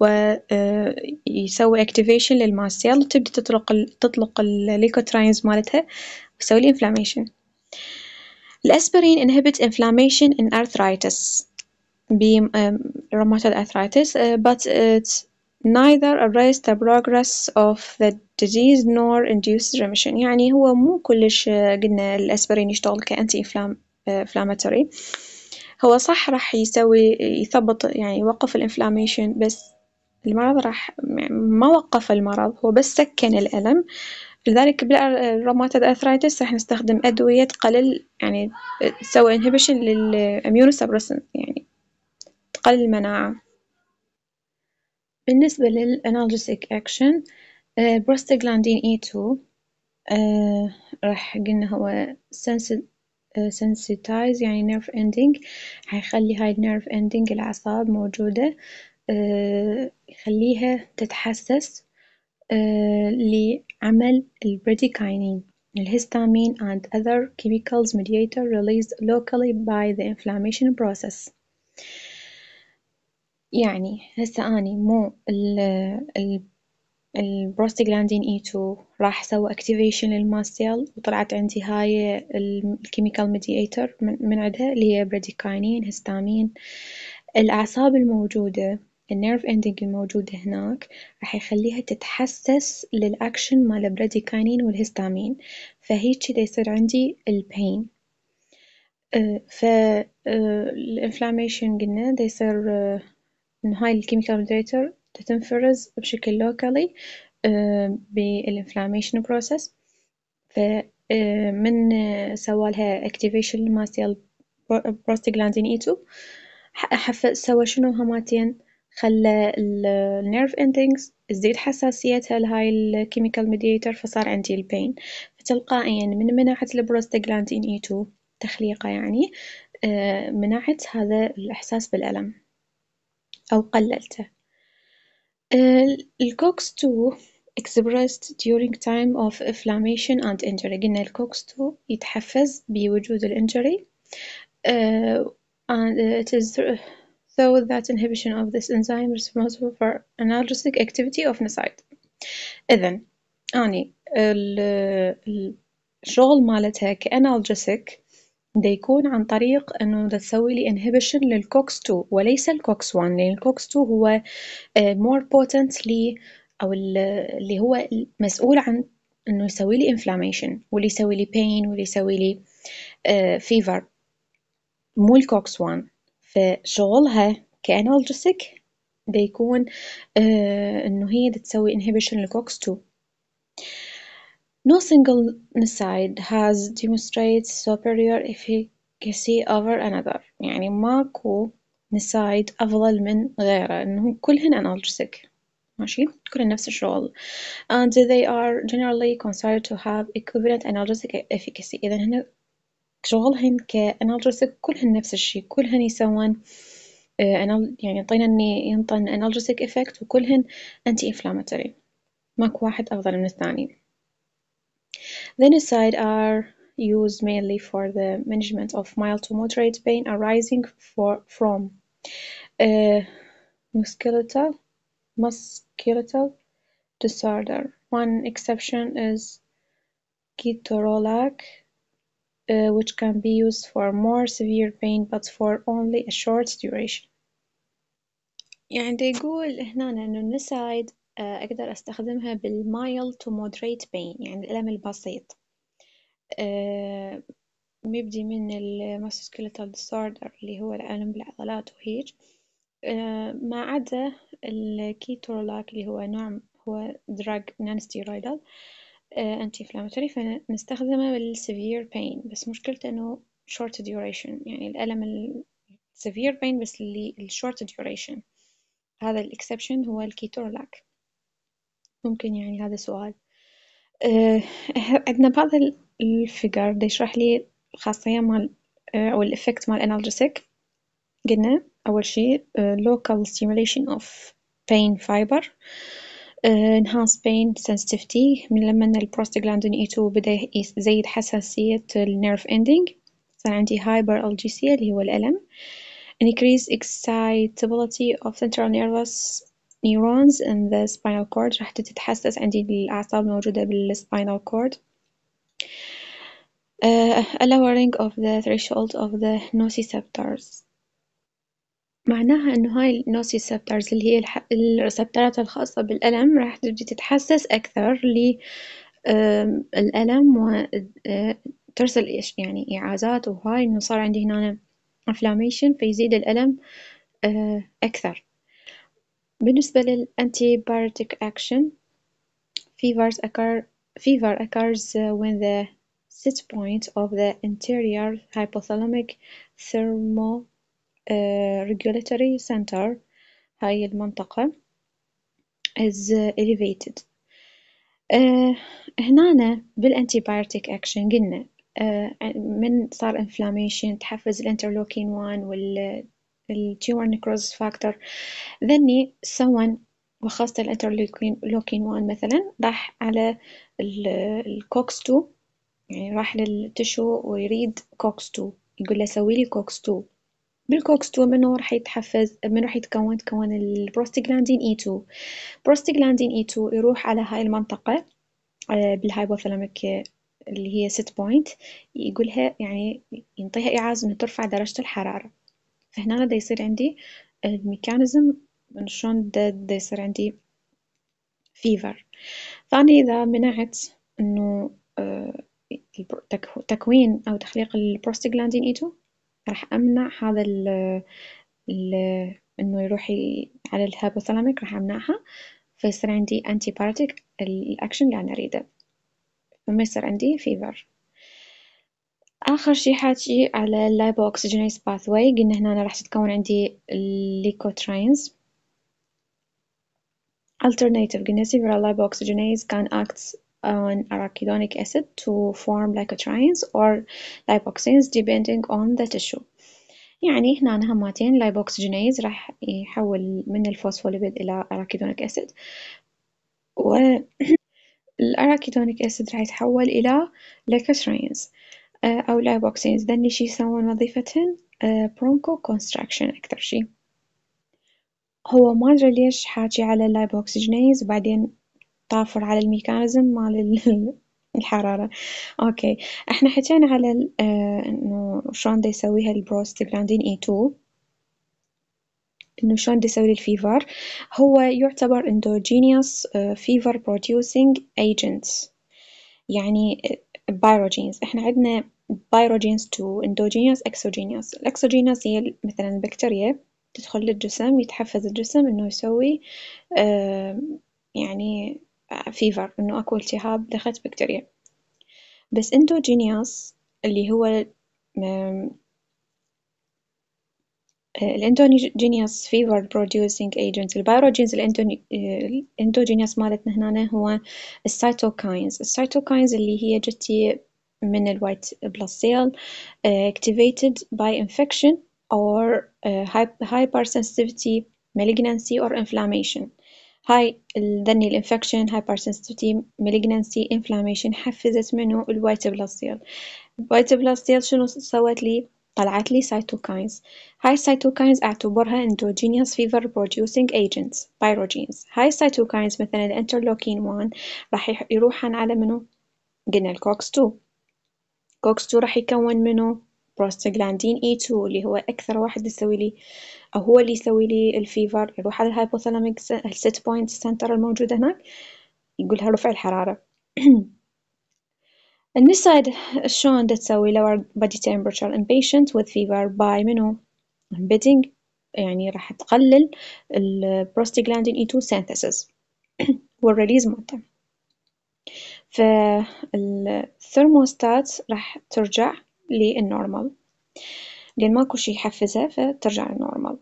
ويسوي activation للماست سيل وتبدأ تطلق ال تطلق الليكوترينز مالتها يسوي لي inflammation الأسبرين inhibit inflammation in arthritis rheumatoid arthritis uh, but it neither arrests the progress of the disease nor induces remission يعني هو مو كلش قلنا الأسبرين يشتغل كأنتي inflammatory هو صح راح يسوي يثبط يعني يوقف الانفلاميشن بس المرض راح ما وقف المرض هو بس سكن الألم لذلك بالروماتيد أرثرايتس راح نستخدم أدوية تقلل يعني تسوي inhibition للإميونوسبرسنت يعني تقلل المناعة بالنسبة للأنالجيسيك أكشن بروستاجلاندين اي 2 راح قلنا هو سنسيتايز آه، يعني نيرف اندنج حيخلي هاي النيرف اندينج الأعصاب موجودة آه، يخليها تتحسس آه، لعمل البريديكينين الهيستامين and other chemicals mediator released locally by the inflammation process يعني هسه أني مو ال ال البروستاجلاندين اي e 2 راح سوى activation للماست سيل وطلعت عندي هاي الكيميكال ميدييتر من عندها اللي هي بريديكاينين هيستامين الأعصاب الموجودة النيرف اندنج الموجود هناك راح يخليها تتحسس للأكشن مال البراديكاينين والهستامين فهيجي دا يصير عندي البين أه، ف أه، الانفلاميشن قلنا دا يصير أه، إن هاي الكيميكال مودريتر تنفرز بشكل لوكالي بالانفلاميشن بروسس ف من سوالها اكتيفيشن مال بروستاجلاندين اي 2 سوى شنو هماتين خلى النيرف اندينجز تزيد حساسيتها لهاي الكيميكال ميديتر فصار عندي البين فتلقائيا من مناعة البروستاجلاندين اي e 2 تخليقه يعني آه، منعت هذا الإحساس بالألم أو قللته آه، الكوكس 2 expressed during time of inflammation and injury قلنا الكوكس 2 يتحفز بوجود الانجري uh, and it is Though that inhibition of this enzyme is responsible for analgesic activity of nasaid إذا أني الشغل مالتها كأنالجيسيك دا يكون عن طريق انه دا تسوي لي inhibition للكوكس 2 وليس الكوكس 1 لان الكوكس 2 هو مور آه، بوتنت لي او اللي هو مسؤول عن انه يسوي لي انفلاميشن واللي يسوي لي بين واللي يسوي لي فيفر آه، مو الكوكس 1 فشغلها كانالجيسك بيكون إنه هي تسوي inhibition لكوكس 2 No single side has demonstrated superior efficacy over another يعني ماكو نسايد أفضل من غيره إنهم كلهن analgesic ماشي كلهن نفس الشغل and they are generally considered to have equivalent analgesic efficacy إذا هنا شغلهن كأنا جلسة كلهن نفس الشي كلهن يسوون أنا يعني اني ينطن انالجسيك افكت وكلهن انتي انفلاماتوري ماكو واحد أفضل من الثاني. then aside are used mainly for the management of mild to moderate pain arising for, from uh, musculoskeletal, musculoskeletal disorder. One exception is ketorolac Uh, which can be used for more severe pain but for only a short duration يعني دا يقول هنا انه النسايد uh, اقدر استخدمها بالمايل تو moderate pain يعني الالم البسيط uh, مبدي من الماسوسكيلتال disorder اللي هو الالم بالعضلات وهيج ما عدا الكيتورلاك اللي هو نوع هو دراج نان ستيرويدال أنتي آه، inflammatory فنستخدمه بالسيفير بين بس مشكلته إنه شورت ديوريشن يعني الألم السيفير بين بس اللي الشورت ديوريشن هذا الإكسبشن هو الكيتورلاك ممكن يعني هذا سؤال آه، عندنا بعض الفيجر دا يشرح لي الخاصية مال آه، أو الإفكت مال انالجيسيك قلنا أول شيء لوكال stimulation اوف بين فايبر نهانس بين سنسيتيفتي من لما ان البروستاجلاندين اي 2 بدا يزيد حساسية النيرف اندينج صار عندي هايبر الجيسيا اللي هو الألم increase excitability of central nervous neurons in the spinal cord راح تتحسس عندي الأعصاب الموجودة بالspinal cord uh, lowering of the threshold of the nociceptors معناها إنه هاي سبترز اللي هي الح الريسبتورات الخاصة بالألم راح تبدي تتحسس أكثر للألم الألم و ترسل إيش يعني إعازات وهاي إنه صار عندي هنا inflammation فيزيد الألم أكثر. بالنسبة بارتيك action fevers occur fever occurs when the set point of the anterior hypothalamic thermal آه، regulatory center هاي المنطقة is uh, elevated هنا بالانتيبايرتيك اكشن قلنا آه، من صار انفلاميشن تحفز الانترلوكين 1 وال التيومر نيكروز فاكتور ذني سوا وخاصة الانترلوكين 1 مثلا راح على الكوكس 2 يعني راح للتشو ويريد كوكس 2 يقول له سوي لي كوكس 2 بالكوكس 2 منو راح يتحفز منو راح يتكون تكون البروستاغلاندين اي e 2 بروستاغلاندين اي e 2 يروح على هاي المنطقه آه، بالهايبوثلاميك اللي هي ست بوينت يقولها يعني ينطيها إعاز إنه ترفع درجة الحرارة فهنا دا يصير عندي الميكانيزم شلون دا يصير عندي فيفر ثاني إذا منعت إنه آه، تكوين أو تخليق اي 2 e راح أمنع هذا ال ال إنه يروح على الهايبوثالاميك راح أمنعها فيصير عندي أنتي باراتيك الأكشن اللي أنا أريده فما يصير عندي فيفر آخر شي حاجي على اللايبو أكسجينيز باثواي قلنا هنا راح تتكون عندي الليكوترينز Alternative قلنا lipo oxygenase can act on arachidonic acid to form lycotrienes or lipoxenes depending on the tissue. يعني هنا هماتين لايبوكسجينيز راح يحول من الفوسفوليبيد إلى أراكيدونيك أسيد والأراكيدونيك *clears throat* أسيد راح يتحول إلى لايكوسترينز آه، أو لايبوكسينز ذني شي يسوون وظيفتهن برونكو كونستراكشن أكثر شي هو ما أدري ليش حاجي على اللايبوكسجينيز وبعدين طافر على الميكانيزم مال *laughs* الحرارة اوكي احنا حكينا على آه، انه شلون دا يسويها البروستاجلاندين اي 2 انه شلون دا يسوي لي الفيفر هو يعتبر اندوجينيوس فيفر بروديوسينج ايجنت يعني بايروجينز آه، احنا عندنا بايروجينز 2 اندوجينيوس اكسوجينيوس الاكسوجينيوس هي مثلا البكتيريا تدخل للجسم يتحفز الجسم انه يسوي آه، يعني فيفر إنه أكو التهاب دخلت بكتيريا بس اندوجينياس اللي هو الاندوجينياس فيفر بروديوسينج ايجنت البايروجينز الاندوجينياس مالتنا هنا هو السيتوكاينز السيتوكاينز اللي هي جتي من الوايت بلاد سيل اكتيفيتد باي انفكشن اور هايبر hypersensitivity malignancy or inflammation هاي الدني الانفكشن hypersensitivity مالجنسي انفلاميشن حفزت منه الوايت بلاد سيل الوايت بلاد سيل شنو سوت لي طلعت لي سايتوكاينز هاي السايتوكاينز اعتبرها اندوجينيوس فيفر producing ايجنتس بايروجينز هاي السايتوكاينز مثلا الانترلوكين 1 راح يروحن على منو قلنا الكوكس 2 كوكس 2 راح يكون منو بروستاجلاندين اي 2 اللي هو أكثر واحد يسوي لي أو هو اللي يسوي لي الفيفر يروح على الهايبوثالاميك الست بوينت سنتر الموجود هناك يقولها رفع الحرارة النساء شلون تسوي lower body temperature in patients with fever by منو embedding يعني راح تقلل البروستاجلاندين E2 synthesis *clears throat* والريليز مالته فالثرموستات راح ترجع للنورمال لأن ماكو شي يحفزها فترجع للنورمال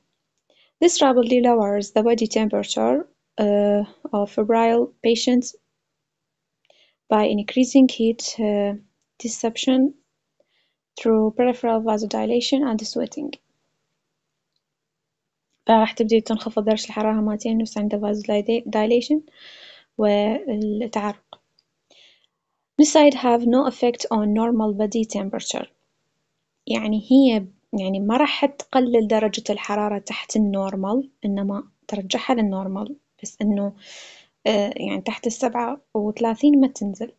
This rapidly lowers the body temperature uh, of febrile patients by increasing heat uh, through peripheral vasodilation and sweating فراح تبدي تنخفض درجة الحرارة مالتين vasodilation والتعرق have no effect on normal body temperature يعني هي يعني ما راح تقلل درجة الحرارة تحت النورمال إنما ترجعها للنورمال بس إنه آه، يعني تحت السبعة وثلاثين ما تنزل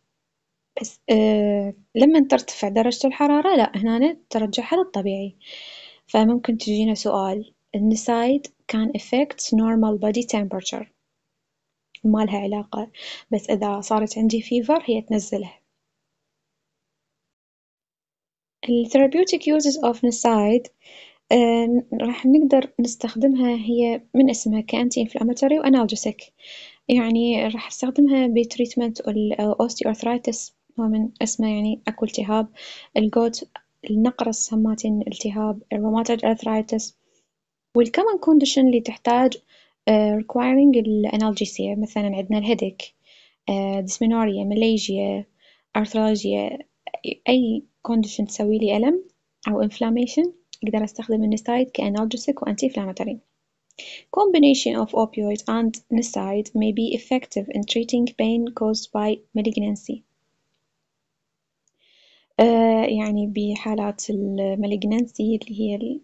بس آه، لما ترتفع درجة الحرارة لا هنا ترجعها للطبيعي فممكن تجينا سؤال النسايد كان افكت normal body temperature ما لها علاقة بس إذا صارت عندي فيفر هي تنزله الثيرابيوتيك يوزز اوف نسايد راح نقدر نستخدمها هي من اسمها كأنتي انفلاماتوري وانالجيسيك يعني راح استخدمها بتريتمنت الاوستي ارثرايتس هو من اسمه يعني اكو التهاب الجوت النقرس هماتين التهاب الروماتيد ارثرايتس والكومن كونديشن اللي تحتاج آه، uh, الانالجيسيا مثلا عندنا الهيديك ديسمينوريا ماليجيا ارثراجيا أي كونديشن تسوي لي ألم أو inflammation أقدر أستخدم النسايد كانالجيسيك وأنتي inflammatory. Combination of opioid and NSAID may be effective in treating pain caused by malignancy. آه يعني بحالات المالجنسي اللي هي ال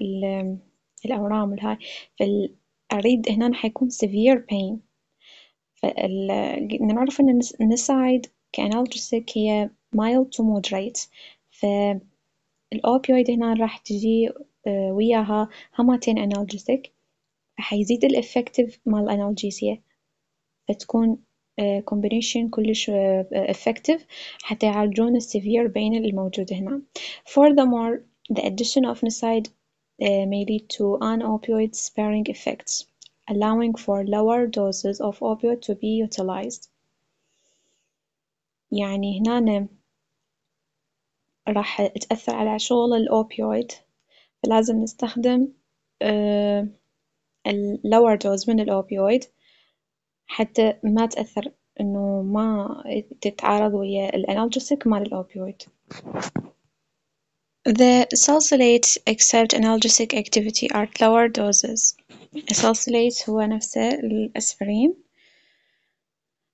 ال الأورام والهاي فأريد هنا حيكون severe pain فنعرف أن النسايد كأنالجسيك هي mild to moderate فالأوبيويد هنا راح تجي آه، وياها همتين أنالجسيك فحيزيد الإفكتيف مال الأنالجيسيا فتكون كومبينيشن آه، كلش إفكتيف آه، حتى يعالجون السيفير بين الموجود هنا furthermore the addition of اوف نسايد may lead to an opioid sparing effects allowing for lower doses of opioid to be utilized يعني هنا راح تأثر على شغل الأوبيويد فلازم نستخدم آه، lower dose من الأوبيويد حتى ما تأثر إنه ما تتعارض ويا الأنالجسيك مال الأوبيويد The salicylates except analgesic activity are lower doses. Salicylates هو نفسه الأسبرين.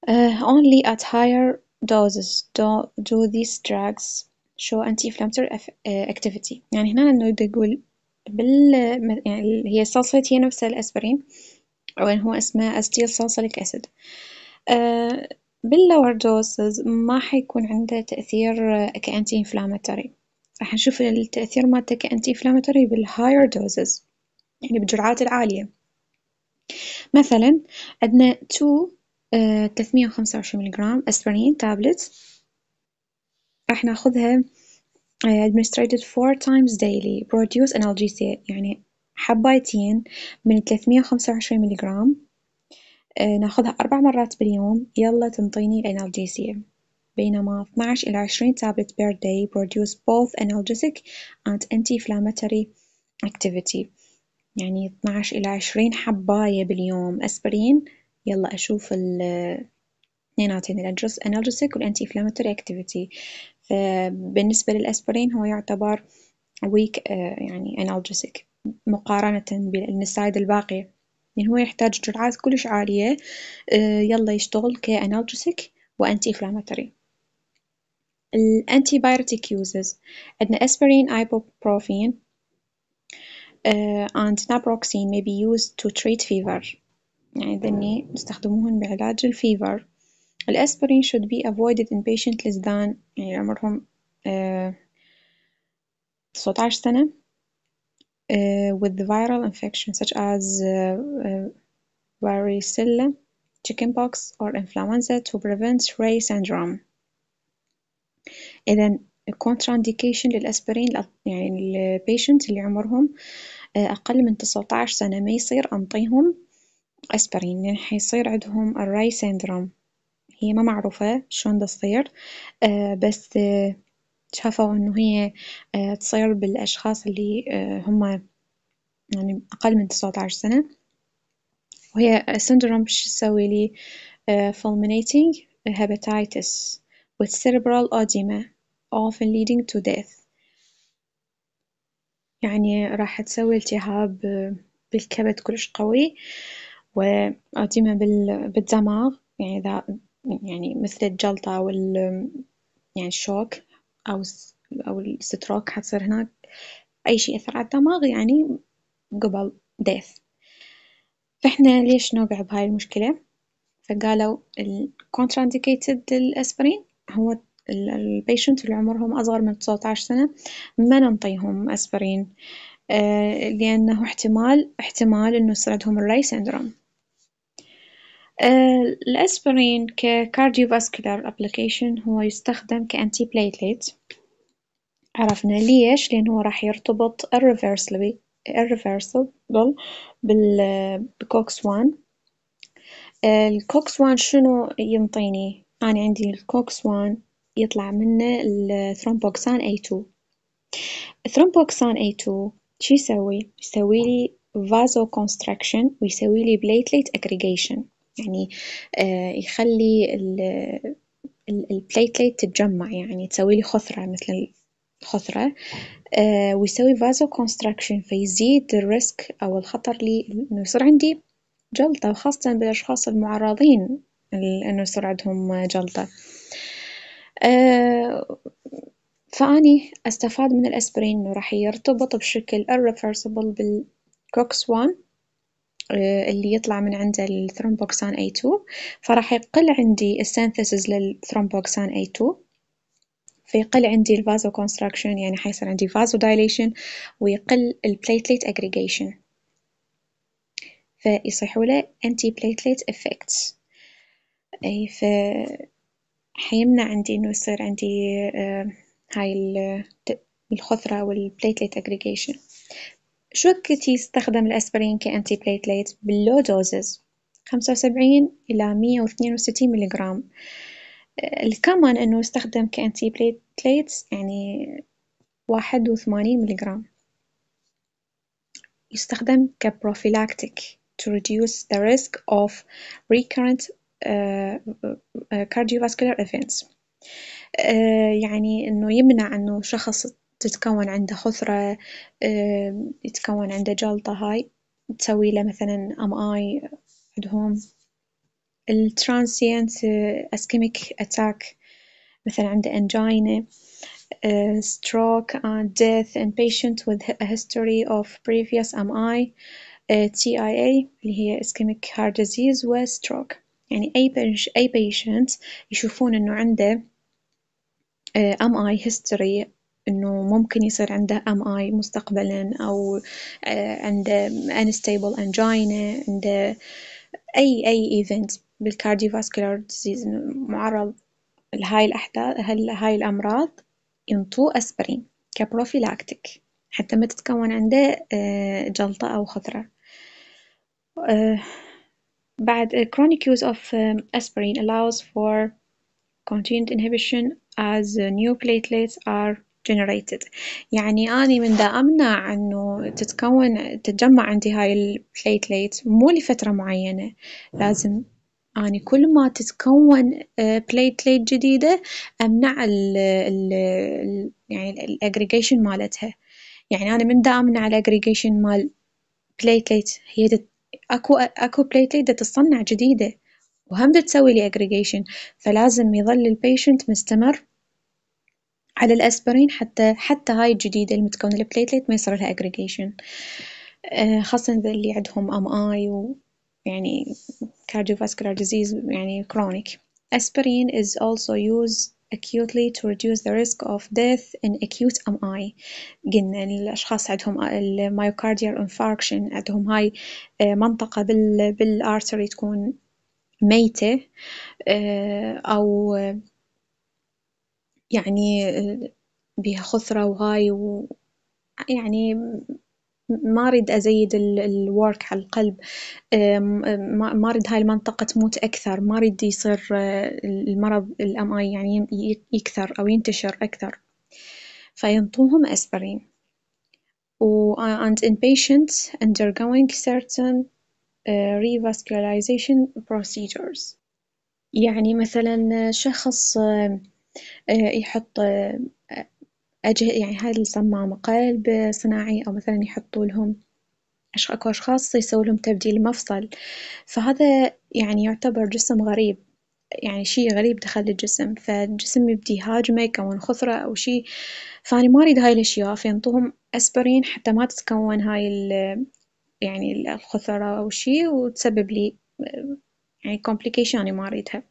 Uh, آه، only at higher doses do, do these drugs show anti-inflammatory eh, activity يعني هنا انه يقول بال يعني هي الصلصة هي نفسها الأسبرين أو هو اسمها أستيل صلصليك أسيد آه، باللور دوسز ما حيكون عنده تأثير كأنتي إنفلاماتوري راح نشوف التأثير مالته كأنتي إنفلاماتوري بالهاير دوزز يعني بالجرعات العالية مثلا عندنا 2 325 آه، وخمسة وعشرين أسبرين تابلت راح ناخذها آه، administrated four times daily produce analgesia يعني حبايتين من 325 ملغرام آه، ناخذها أربع مرات باليوم يلا تنطيني الانالجيسيا بينما 12 إلى 20 تابلت per day produce both analgesic and anti-inflammatory activity يعني 12 إلى 20 حباية باليوم أسبرين يلا أشوف ال اتنين الأدرس الأنالجسيك والأنتي inflammatory activity فبالنسبة للأسبرين هو يعتبر weak آه، يعني analgesic مقارنة بالنسايد الباقية يعني هو يحتاج جرعات كلش عالية آه، يلا يشتغل كأنالجسيك وأنتي إنفلاماتوري الأنتي بايرتيك يوزز عندنا أسبرين إيبوبروفين uh, and naproxen may be used to treat fever يعني ذني يستخدموهن بعلاج الفيفر الأسبرين should be avoided in patients less than يعني عمرهم تسعة عشر سنة with the viral infection such as varicella chickenpox or influenza to prevent Ray syndrome إذن contraindication للأسبرين يعني patients اللي عمرهم أقل من 19 سنة ما يصير أنطيهم أسبرين لأن حيصير عندهم الراي سيندروم هي ما معروفة شلون تصير آه، بس آه، شافوا انه هي آه، تصير بالاشخاص اللي هم يعني اقل من 19 سنة وهي سندروم شو تسوي لي fulminating hepatitis with cerebral edema often leading to death يعني راح تسوي التهاب بالكبد كلش قوي وأتمها بال- بالدماغ يعني إذا يعني مثل الجلطة أو ال- يعني الشوك أو أو الستروك حتصير هناك أي شي يأثر عالدماغ يعني قبل ديث، فإحنا ليش نوقع بهاي المشكلة؟ فقالوا ال contraindicated الأسبرين هو البيشنت اللي عمرهم أصغر من 19 سنة ما ننطيهم أسبرين آه، لأنه احتمال- احتمال إنه يصير عندهم الراي سيندروم. آه، الأسبرين ككارديوفاسكولار أبليكيشن هو يستخدم كأنتي بليتليت عرفنا ليش لأنه راح يرتبط irreversibly irreversible بال بكوكس 1 الكوكس 1 شنو ينطيني أنا عندي الكوكس 1 يطلع منه الثرومبوكسان A2 الثرومبوكسان A2 شو يسوي؟ يسوي لي فازو كونستراكشن ويسوي لي بليتليت اجريجيشن يعني آه، يخلي البليتليت تتجمع يعني تسوي لي خثرة مثل الخثرة آه، ويسوي فازو كونستراكشن فيزيد الريسك أو الخطر لي إنه يصير عندي جلطة وخاصة بالأشخاص المعرضين إنه يصير عندهم جلطة. آه، فأني أستفاد من الأسبرين إنه راح يرتبط بشكل irreversible بالكوكس 1 آه، اللي يطلع من عنده الثرومبوكسان A2 فراح يقل عندي السينثيسز للثرومبوكسان A2 فيقل عندي الفازو كونستراكشن يعني حيصير عندي فازو دايليشن ويقل البليتليت اجريجيشن فيصيحوا له انتي بليتليت افكتس اي ف حيمنع عندي انه يصير عندي آه، هاي آه، الخثرة والبليتليت اجريجيشن شو يستخدم الأسبرين كأنتي بليتليت باللو دوزز خمسة وسبعين إلى مية واثنين وستين ملغرام الكمان آه، إنه يستخدم كأنتي بليتليت يعني واحد وثمانين ملغرام يستخدم كبروفيلاكتيك to reduce the risk of recurrent uh, cardiovascular events uh, يعني انه يمنع انه شخص تتكون عنده خثرة يتكون عنده جلطة هاي تسويله مثلا ام اي عندهم الترانسينت اسكيميك آه، اتاك مثلا عنده انجينا آه، stroke and death in patient with بريفيوس history of previous MI آه، TIA اللي هي ischemic heart disease و stroke يعني أي أي patient يشوفون إنه عنده MI history إنه ممكن يصير عنده ام اي مستقبلا او آه، عنده unstable angina عنده اي اي event بالكارديوفاسكولار ديزيز معرض لهاي الاحداث هل هاي الامراض ينطوه اسبرين كبروفيلاكتيك حتى ما تتكون عنده آه، جلطة او خثرة آه، بعد chronic use of aspirin allows for continued inhibition as new platelets are generated يعني أني من دا أمنع أنه تتكون تتجمع عندي هاي البليتليت مو لفترة معينة لازم أني كل ما تتكون بليتليت آه، جديدة أمنع ال ال يعني الأجريجيشن مالتها يعني أنا من دا أمنع الأجريجيشن مال بليتليت هي دت اكو اكو بليتليت تتصنع جديدة وهم تسوي لي اجريجيشن فلازم يظل البيشنت مستمر على الأسبرين حتى حتى هاي الجديدة المتكونة البليتليت ما يصير لها أجريجيشن آه، خاصة اللي عندهم أم آي ويعني cardiovascular disease يعني chronic. أسبرين is also used acutely to reduce the risk of death in acute MI قلنا يعني الأشخاص عندهم الميوكارديال infarction عندهم هاي آه، منطقة بال بالارتري تكون ميتة آه، أو يعني بها خثرة وهاي و يعني ما أريد أزيد الورك على القلب ما أريد هاي المنطقة تموت أكثر ما أريد يصير المرض الأم آي يعني يكثر أو ينتشر أكثر فينطوهم أسبرين و and in patients undergoing certain أه، revascularization procedures يعني مثلا شخص آه، يحط آه، أجه يعني هاي الصمامة قلب صناعي أو مثلا يحطوا لهم أكو أشخاص يسوي لهم تبديل مفصل فهذا يعني يعتبر جسم غريب يعني شيء غريب دخل الجسم فالجسم يبدي يهاجمه يكون خثرة أو شيء فأني ما أريد هاي الأشياء فينطوهم أسبرين حتى ما تتكون هاي يعني الخثرة أو شيء وتسبب لي آه، يعني كومبليكيشن أنا ما أريدها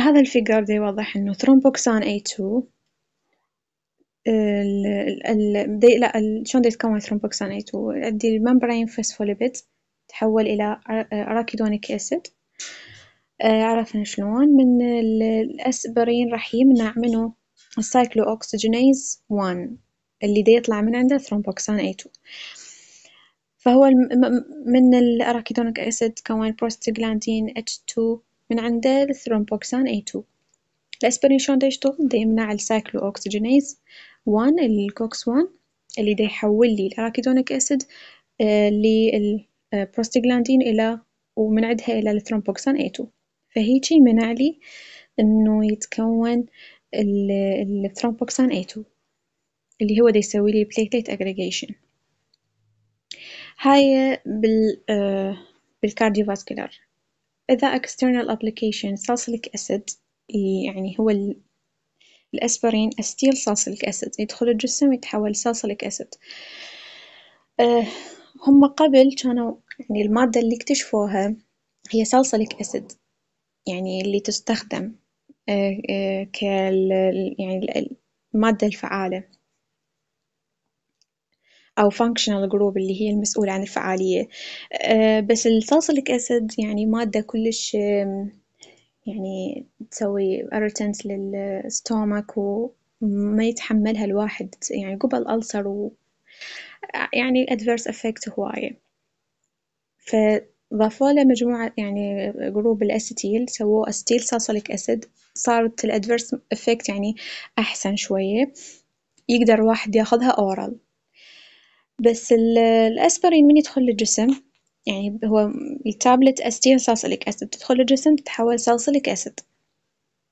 هذا الفيجر دي يوضح انه ثرومبوكسان اي 2 ال دي لا شلون يتكون ثرومبوكسان اي 2 عندي الممبرين فوسفوليبيد تحول الى اراكيدونيك اسيد آه، عرفنا شلون من الاسبرين راح يمنع منه السايكلو اوكسجينيز 1 اللي دي يطلع من عنده ثرومبوكسان اي 2 فهو من الاراكيدونيك اسيد كمان بروستاجلاندين اتش 2 من عند الثرومبوكسان A2 الأسبرين شلون دا يشتغل دا يمنع السايكلو أوكسجينيز 1 الكوكس 1 اللي دا يحول لي الأراكيدونيك أسيد للبروستاجلاندين إلى ومن عندها إلى الثرومبوكسان A2 فهيجي منع لي إنه يتكون الثرومبوكسان A2 اللي هو دا يسوي لي بليتليت أجريجيشن هاي بال بالكارديوفاسكولار إذا external application salicylic acid يعني هو الأسبرين أستيل salicylic acid يدخل الجسم يتحول salicylic acid آه، هم قبل كانوا يعني المادة اللي اكتشفوها هي salicylic acid يعني اللي تستخدم آه، آه، كال يعني المادة الفعالة أو functional group اللي هي المسؤولة عن الفعالية آه، بس الصلصلك أسيد يعني مادة كلش يعني تسوي irritant للستومك وما يتحملها الواحد يعني قبل ألسر و يعني adverse effect هواية فضافوا له مجموعة يعني جروب الأستيل سووه أستيل سالسليك أسيد صارت الأدفيرس افكت يعني أحسن شوية يقدر واحد ياخذها أورال. بس الأسبرين من يدخل للجسم يعني هو التابلت استين سالسيليك أسيد تدخل الجسم تتحول سالسيليك أسيد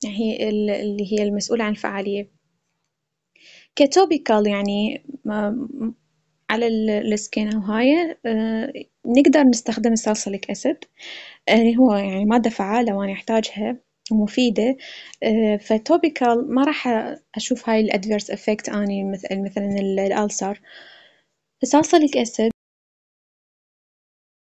يعني هي اللي هي المسؤولة عن الفعالية كتوبيكال يعني على السكين أو هاي آه، نقدر نستخدم السالسيليك أسيد يعني هو يعني مادة فعالة وأنا أحتاجها ومفيدة آه، فتوبيكال ما راح أشوف هاي الأدفيرس إفكت أني مثل مثلا الألسر أسعسلك